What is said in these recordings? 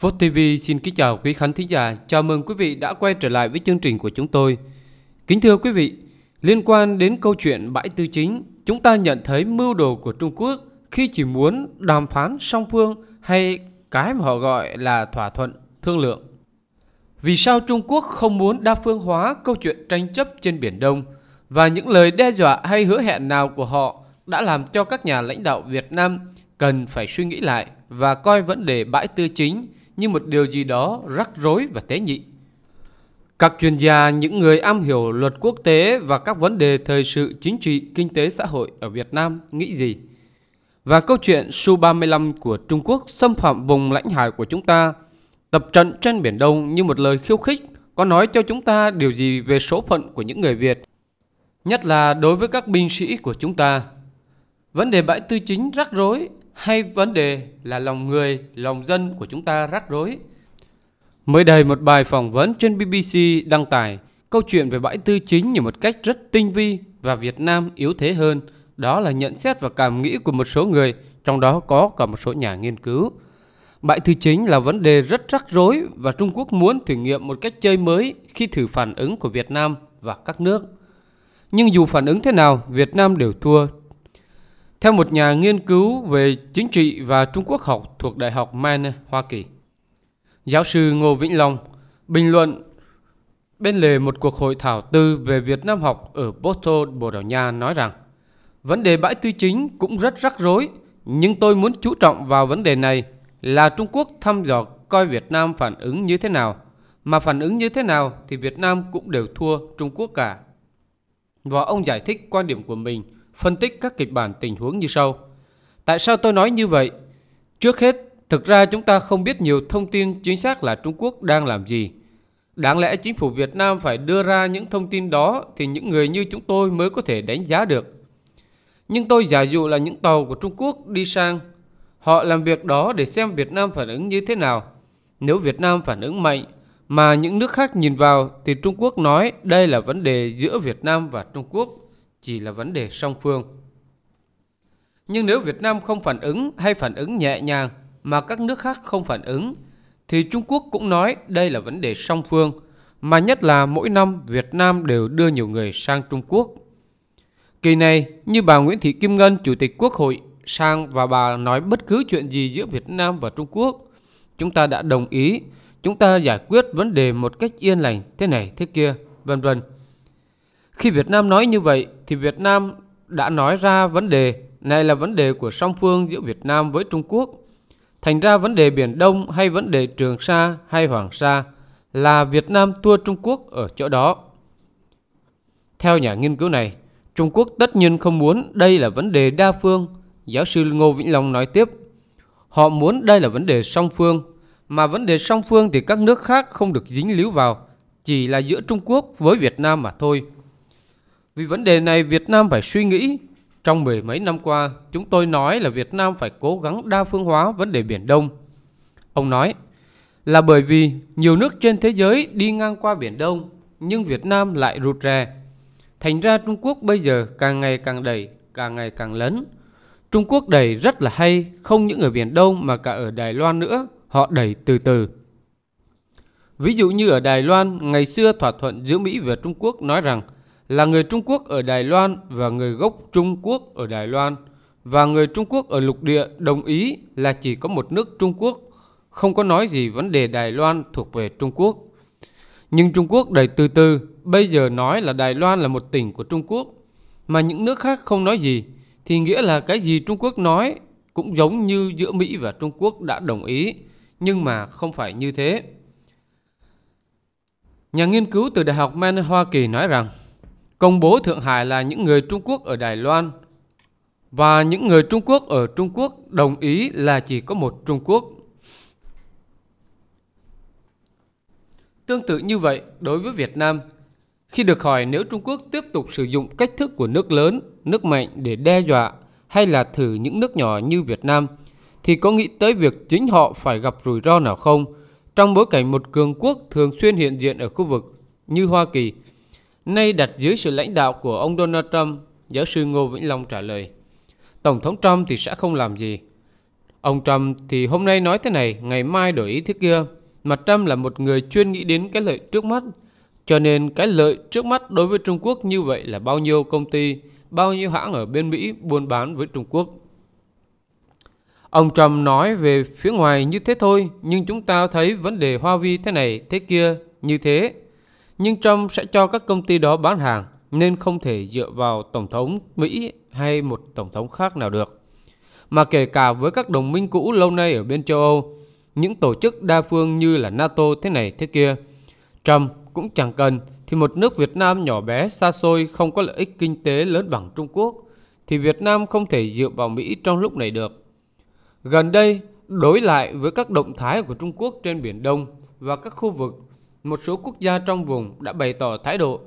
Vote TV xin kính chào quý khán thính giả, chào mừng quý vị đã quay trở lại với chương trình của chúng tôi. Kính thưa quý vị, liên quan đến câu chuyện bãi tư chính, chúng ta nhận thấy mưu đồ của Trung Quốc khi chỉ muốn đàm phán song phương hay cái mà họ gọi là thỏa thuận, thương lượng. Vì sao Trung Quốc không muốn đa phương hóa câu chuyện tranh chấp trên Biển Đông và những lời đe dọa hay hứa hẹn nào của họ đã làm cho các nhà lãnh đạo Việt Nam cần phải suy nghĩ lại và coi vấn đề bãi tư chính – như một điều gì đó rắc rối và tế nhị. Các chuyên gia, những người am hiểu luật quốc tế và các vấn đề thời sự chính trị, kinh tế xã hội ở Việt Nam nghĩ gì? Và câu chuyện Su-35 của Trung Quốc xâm phạm vùng lãnh hải của chúng ta, tập trận trên Biển Đông như một lời khiêu khích có nói cho chúng ta điều gì về số phận của những người Việt, nhất là đối với các binh sĩ của chúng ta. Vấn đề bãi tư chính rắc rối hay vấn đề là lòng người, lòng dân của chúng ta rắc rối. Mới đây một bài phỏng vấn trên BBC đăng tải câu chuyện về bãi tư chính như một cách rất tinh vi và Việt Nam yếu thế hơn. Đó là nhận xét và cảm nghĩ của một số người, trong đó có cả một số nhà nghiên cứu. Bãi tư chính là vấn đề rất rắc rối và Trung Quốc muốn thử nghiệm một cách chơi mới khi thử phản ứng của Việt Nam và các nước. Nhưng dù phản ứng thế nào, Việt Nam đều thua theo một nhà nghiên cứu về chính trị và Trung Quốc học thuộc Đại học Maine, Hoa Kỳ, giáo sư Ngô Vĩnh Long bình luận bên lề một cuộc hội thảo tư về Việt Nam học ở Porto, Bồ Đào Nha nói rằng vấn đề bãi tư chính cũng rất rắc rối, nhưng tôi muốn chú trọng vào vấn đề này là Trung Quốc thăm dò coi Việt Nam phản ứng như thế nào, mà phản ứng như thế nào thì Việt Nam cũng đều thua Trung Quốc cả. Và ông giải thích quan điểm của mình – phân tích các kịch bản tình huống như sau. Tại sao tôi nói như vậy? Trước hết, thực ra chúng ta không biết nhiều thông tin chính xác là Trung Quốc đang làm gì. Đáng lẽ chính phủ Việt Nam phải đưa ra những thông tin đó thì những người như chúng tôi mới có thể đánh giá được. Nhưng tôi giả dụ là những tàu của Trung Quốc đi sang, họ làm việc đó để xem Việt Nam phản ứng như thế nào. Nếu Việt Nam phản ứng mạnh mà những nước khác nhìn vào thì Trung Quốc nói đây là vấn đề giữa Việt Nam và Trung Quốc chỉ là vấn đề song phương. Nhưng nếu Việt Nam không phản ứng hay phản ứng nhẹ nhàng mà các nước khác không phản ứng, thì Trung Quốc cũng nói đây là vấn đề song phương, mà nhất là mỗi năm Việt Nam đều đưa nhiều người sang Trung Quốc. Kỳ này, như bà Nguyễn Thị Kim Ngân, Chủ tịch Quốc hội, sang và bà nói bất cứ chuyện gì giữa Việt Nam và Trung Quốc, chúng ta đã đồng ý, chúng ta giải quyết vấn đề một cách yên lành thế này thế kia, vân vân. Khi Việt Nam nói như vậy thì Việt Nam đã nói ra vấn đề này là vấn đề của song phương giữa Việt Nam với Trung Quốc. Thành ra vấn đề Biển Đông hay vấn đề Trường Sa hay Hoàng Sa là Việt Nam thua Trung Quốc ở chỗ đó. Theo nhà nghiên cứu này, Trung Quốc tất nhiên không muốn đây là vấn đề đa phương, giáo sư Ngô Vĩnh Long nói tiếp. Họ muốn đây là vấn đề song phương, mà vấn đề song phương thì các nước khác không được dính líu vào, chỉ là giữa Trung Quốc với Việt Nam mà thôi. Vì vấn đề này Việt Nam phải suy nghĩ. Trong mười mấy năm qua, chúng tôi nói là Việt Nam phải cố gắng đa phương hóa vấn đề Biển Đông. Ông nói, là bởi vì nhiều nước trên thế giới đi ngang qua Biển Đông, nhưng Việt Nam lại rụt rè. Thành ra Trung Quốc bây giờ càng ngày càng đẩy, càng ngày càng lớn. Trung Quốc đẩy rất là hay, không những ở Biển Đông mà cả ở Đài Loan nữa, họ đẩy từ từ. Ví dụ như ở Đài Loan, ngày xưa thỏa thuận giữa Mỹ và Trung Quốc nói rằng – là người Trung Quốc ở Đài Loan và người gốc Trung Quốc ở Đài Loan và người Trung Quốc ở lục địa đồng ý là chỉ có một nước Trung Quốc, không có nói gì vấn đề Đài Loan thuộc về Trung Quốc. Nhưng Trung Quốc đầy từ từ, bây giờ nói là Đài Loan là một tỉnh của Trung Quốc, mà những nước khác không nói gì, thì nghĩa là cái gì Trung Quốc nói cũng giống như giữa Mỹ và Trung Quốc đã đồng ý, nhưng mà không phải như thế. Nhà nghiên cứu từ Đại học Man Hoa Kỳ nói rằng công bố Thượng Hải là những người Trung Quốc ở Đài Loan và những người Trung Quốc ở Trung Quốc đồng ý là chỉ có một Trung Quốc. Tương tự như vậy đối với Việt Nam, khi được hỏi nếu Trung Quốc tiếp tục sử dụng cách thức của nước lớn, nước mạnh để đe dọa hay là thử những nước nhỏ như Việt Nam, thì có nghĩ tới việc chính họ phải gặp rủi ro nào không trong bối cảnh một cường quốc thường xuyên hiện diện ở khu vực như Hoa Kỳ, nay đặt dưới sự lãnh đạo của ông Donald Trump, giáo sư Ngô Vĩnh Long trả lời. Tổng thống Trump thì sẽ không làm gì. Ông Trump thì hôm nay nói thế này, ngày mai đổi ý thế kia. Mà Trump là một người chuyên nghĩ đến cái lợi trước mắt. Cho nên cái lợi trước mắt đối với Trung Quốc như vậy là bao nhiêu công ty, bao nhiêu hãng ở bên Mỹ buôn bán với Trung Quốc. Ông Trump nói về phía ngoài như thế thôi, nhưng chúng ta thấy vấn đề Hoa Vi thế này, thế kia, như thế nhưng Trump sẽ cho các công ty đó bán hàng nên không thể dựa vào Tổng thống Mỹ hay một Tổng thống khác nào được. Mà kể cả với các đồng minh cũ lâu nay ở bên châu Âu, những tổ chức đa phương như là NATO thế này thế kia, Trump cũng chẳng cần thì một nước Việt Nam nhỏ bé xa xôi không có lợi ích kinh tế lớn bằng Trung Quốc thì Việt Nam không thể dựa vào Mỹ trong lúc này được. Gần đây, đối lại với các động thái của Trung Quốc trên Biển Đông và các khu vực một số quốc gia trong vùng đã bày tỏ thái độ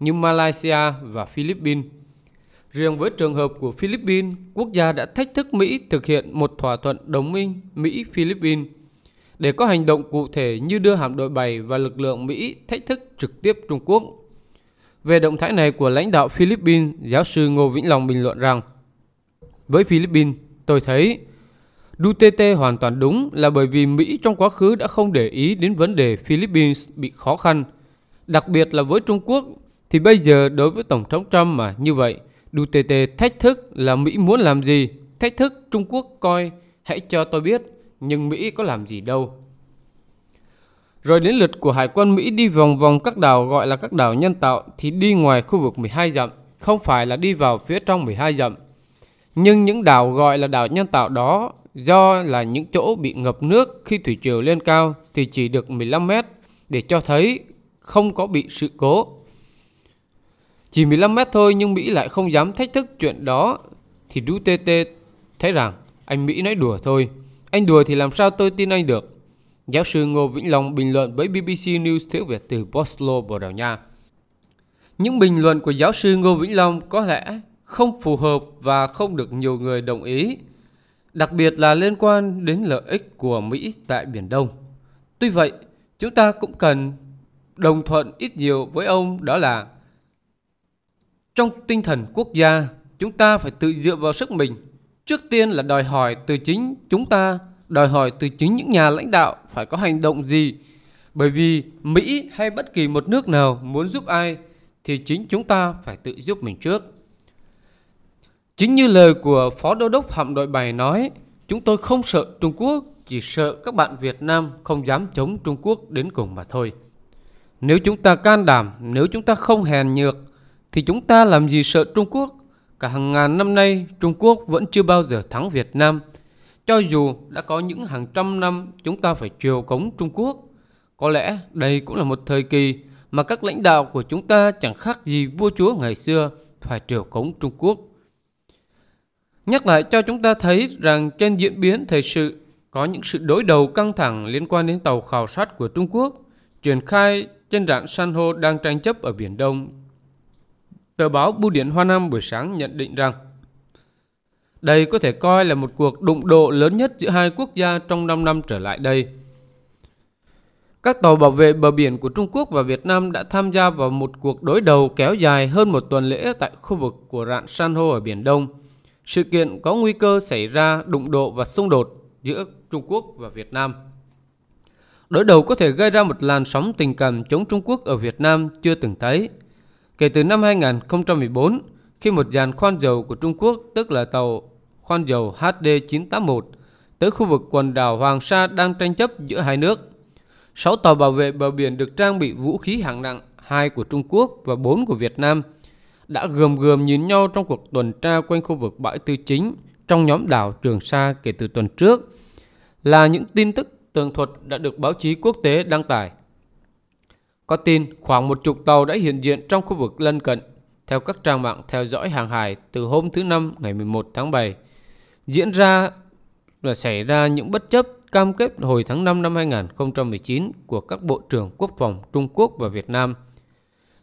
như Malaysia và Philippines. Riêng với trường hợp của Philippines, quốc gia đã thách thức Mỹ thực hiện một thỏa thuận đồng minh Mỹ-Philippines để có hành động cụ thể như đưa hạm đội 7 và lực lượng Mỹ thách thức trực tiếp Trung Quốc. Về động thái này của lãnh đạo Philippines, giáo sư Ngô Vĩnh Long bình luận rằng Với Philippines, tôi thấy Duterte hoàn toàn đúng là bởi vì Mỹ trong quá khứ đã không để ý đến vấn đề Philippines bị khó khăn. Đặc biệt là với Trung Quốc, thì bây giờ đối với Tổng thống Trump mà như vậy, Duterte thách thức là Mỹ muốn làm gì, thách thức Trung Quốc coi, hãy cho tôi biết, nhưng Mỹ có làm gì đâu. Rồi đến lượt của Hải quân Mỹ đi vòng vòng các đảo gọi là các đảo nhân tạo thì đi ngoài khu vực 12 dặm, không phải là đi vào phía trong 12 dặm. Nhưng những đảo gọi là đảo nhân tạo đó do là những chỗ bị ngập nước khi thủy triều lên cao thì chỉ được 15 mét để cho thấy không có bị sự cố. Chỉ 15 mét thôi nhưng Mỹ lại không dám thách thức chuyện đó thì Duterte thấy rằng anh Mỹ nói đùa thôi. Anh đùa thì làm sao tôi tin anh được. Giáo sư Ngô Vĩnh Long bình luận với BBC News tiếng Việt từ Oslo, Bồ Đào Nha. Những bình luận của giáo sư Ngô Vĩnh Long có lẽ không phù hợp và không được nhiều người đồng ý đặc biệt là liên quan đến lợi ích của Mỹ tại Biển Đông. Tuy vậy, chúng ta cũng cần đồng thuận ít nhiều với ông đó là trong tinh thần quốc gia, chúng ta phải tự dựa vào sức mình. Trước tiên là đòi hỏi từ chính chúng ta, đòi hỏi từ chính những nhà lãnh đạo phải có hành động gì. Bởi vì Mỹ hay bất kỳ một nước nào muốn giúp ai thì chính chúng ta phải tự giúp mình trước. Chính như lời của Phó Đô đốc hạm đội 7 nói, chúng tôi không sợ Trung Quốc, chỉ sợ các bạn Việt Nam không dám chống Trung Quốc đến cùng mà thôi. Nếu chúng ta can đảm, nếu chúng ta không hèn nhược, thì chúng ta làm gì sợ Trung Quốc? Cả hàng ngàn năm nay, Trung Quốc vẫn chưa bao giờ thắng Việt Nam. Cho dù đã có những hàng trăm năm chúng ta phải triều cống Trung Quốc, có lẽ đây cũng là một thời kỳ mà các lãnh đạo của chúng ta chẳng khác gì vua chúa ngày xưa phải triều cống Trung Quốc nhắc lại cho chúng ta thấy rằng trên diễn biến thời sự có những sự đối đầu căng thẳng liên quan đến tàu khảo sát của Trung Quốc triển khai trên rạn san hô đang tranh chấp ở Biển Đông. Tờ báo Bưu điện Hoa Nam buổi sáng nhận định rằng đây có thể coi là một cuộc đụng độ lớn nhất giữa hai quốc gia trong 5 năm trở lại đây. Các tàu bảo vệ bờ biển của Trung Quốc và Việt Nam đã tham gia vào một cuộc đối đầu kéo dài hơn một tuần lễ tại khu vực của rạn san hô ở Biển Đông – sự kiện có nguy cơ xảy ra đụng độ và xung đột giữa Trung Quốc và Việt Nam. Đối đầu có thể gây ra một làn sóng tình cảm chống Trung Quốc ở Việt Nam chưa từng thấy. Kể từ năm 2014, khi một dàn khoan dầu của Trung Quốc, tức là tàu khoan dầu HD981, tới khu vực quần đảo Hoàng Sa đang tranh chấp giữa hai nước. Sáu tàu bảo vệ bờ biển được trang bị vũ khí hạng nặng, hai của Trung Quốc và bốn của Việt Nam – đã gườm gườm nhìn nhau trong cuộc tuần tra quanh khu vực bãi tư chính trong nhóm đảo Trường Sa kể từ tuần trước là những tin tức tường thuật đã được báo chí quốc tế đăng tải. Có tin khoảng một chục tàu đã hiện diện trong khu vực lân cận theo các trang mạng theo dõi hàng hải từ hôm thứ Năm ngày 11 tháng 7 diễn ra là xảy ra những bất chấp cam kết hồi tháng 5 năm 2019 của các bộ trưởng quốc phòng Trung Quốc và Việt Nam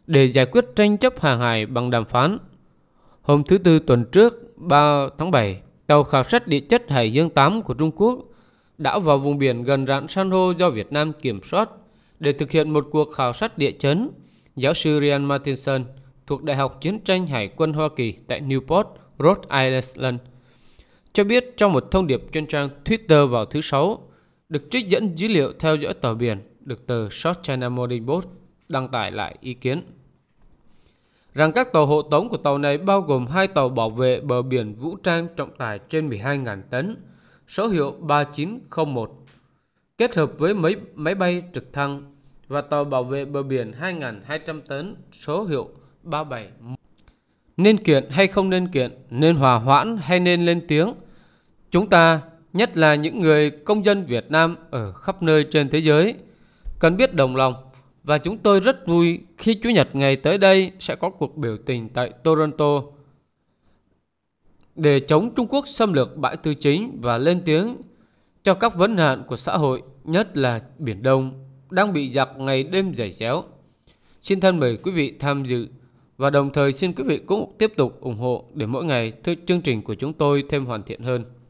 để giải quyết tranh chấp hàng hải bằng đàm phán. Hôm thứ Tư tuần trước, 3 tháng 7, tàu khảo sát địa chất Hải Dương 8 của Trung Quốc đã vào vùng biển gần rạn san hô do Việt Nam kiểm soát để thực hiện một cuộc khảo sát địa chấn. Giáo sư Ryan Martinson thuộc Đại học Chiến tranh Hải quân Hoa Kỳ tại Newport, Rhode Island cho biết trong một thông điệp trên trang Twitter vào thứ Sáu, được trích dẫn dữ liệu theo dõi tàu biển được từ South China Morning Post đăng tải lại ý kiến rằng các tàu hộ tống của tàu này bao gồm hai tàu bảo vệ bờ biển vũ trang trọng tải trên 12.000 tấn, số hiệu 3901, kết hợp với mấy máy bay trực thăng và tàu bảo vệ bờ biển 2.200 tấn, số hiệu 37. Nên kiện hay không nên kiện, nên hòa hoãn hay nên lên tiếng, chúng ta, nhất là những người công dân Việt Nam ở khắp nơi trên thế giới, cần biết đồng lòng và chúng tôi rất vui khi Chủ nhật ngày tới đây sẽ có cuộc biểu tình tại Toronto để chống Trung Quốc xâm lược bãi tư chính và lên tiếng cho các vấn nạn của xã hội, nhất là Biển Đông, đang bị giặc ngày đêm giày xéo. Xin thân mời quý vị tham dự và đồng thời xin quý vị cũng tiếp tục ủng hộ để mỗi ngày chương trình của chúng tôi thêm hoàn thiện hơn.